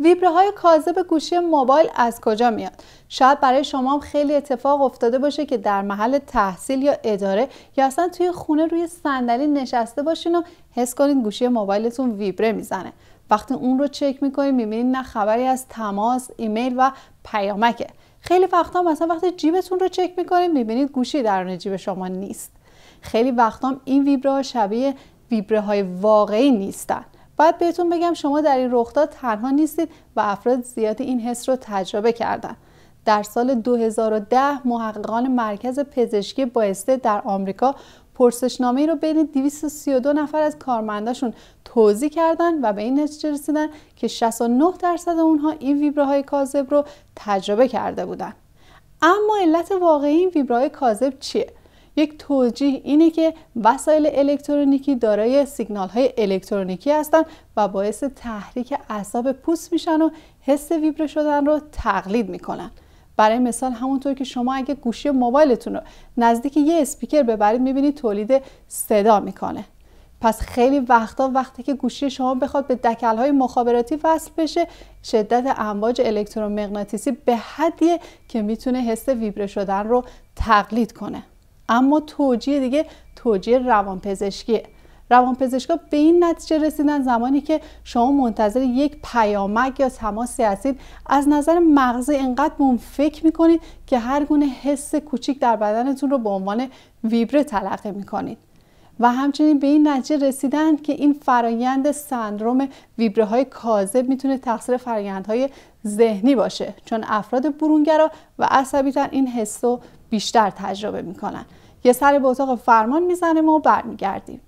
ویبره های کاذب گوشی موبایل از کجا میاد شاید برای شما هم خیلی اتفاق افتاده باشه که در محل تحصیل یا اداره یا اصلا توی خونه روی صندلی نشسته باشین و حس کنید گوشی موبایلتون ویبره میزنه وقتی اون رو چک میکنین میبینید نه خبری از تماس ایمیل و پیامکه خیلی وقتا مثلا وقتی جیبتون رو چک میکنین میبینید گوشی درون جیب شما نیست خیلی وقتا این ویبره شبیه ویبره های واقعی نیستن باید بهتون بگم شما در این رخداد تنها نیستید و افراد زیادی این حس رو تجربه کردن در سال 2010 محققان مرکز پزشکی بایسته در آمریکا پرسشنامه ای رو بین 232 نفر از کارمنداشون توضیح کردن و به این نتیجه رسیدن که 69 درصد اونها این ویبراهای کاذب رو تجربه کرده بودن. اما علت واقعی این ویبراهای کاذب چیه؟ یک توجیه اینه که وسایل الکترونیکی دارای سیگنال های الکترونیکی هستن و باعث تحریک اعصاب پوست میشن و حس ویبر شدن رو تقلید میکنن برای مثال همونطور که شما اگه گوشی موبایلتون رو نزدیک یه اسپیکر ببرید میبینید تولید صدا میکنه پس خیلی وقتا وقتی که گوشی شما بخواد به های مخابراتی وصل بشه شدت امواج الکترومغناطیسی به حدیه که میتونه حس ویبره شدن رو تقلید کنه اما توجیه دیگه توجیه روانپزشکیه روانپزشکا به این نتیجه رسیدن زمانی که شما منتظر یک پیامک یا تماسی هستید از نظر مغزی انقدر به فکر میکنید که هر گونه حس کوچیک در بدنتون رو به عنوان ویبره تلقی میکنید و همچنین به این نتیجه رسیدن که این فرایند سندروم ویبره های کاذب میتونه تقصیر فرایندهای ذهنی باشه چون افراد برونگرا و عصبیتن این حس رو بیشتر تجربه میکنن یه سر به اتاق فرمان میزنیم و برمیگردیم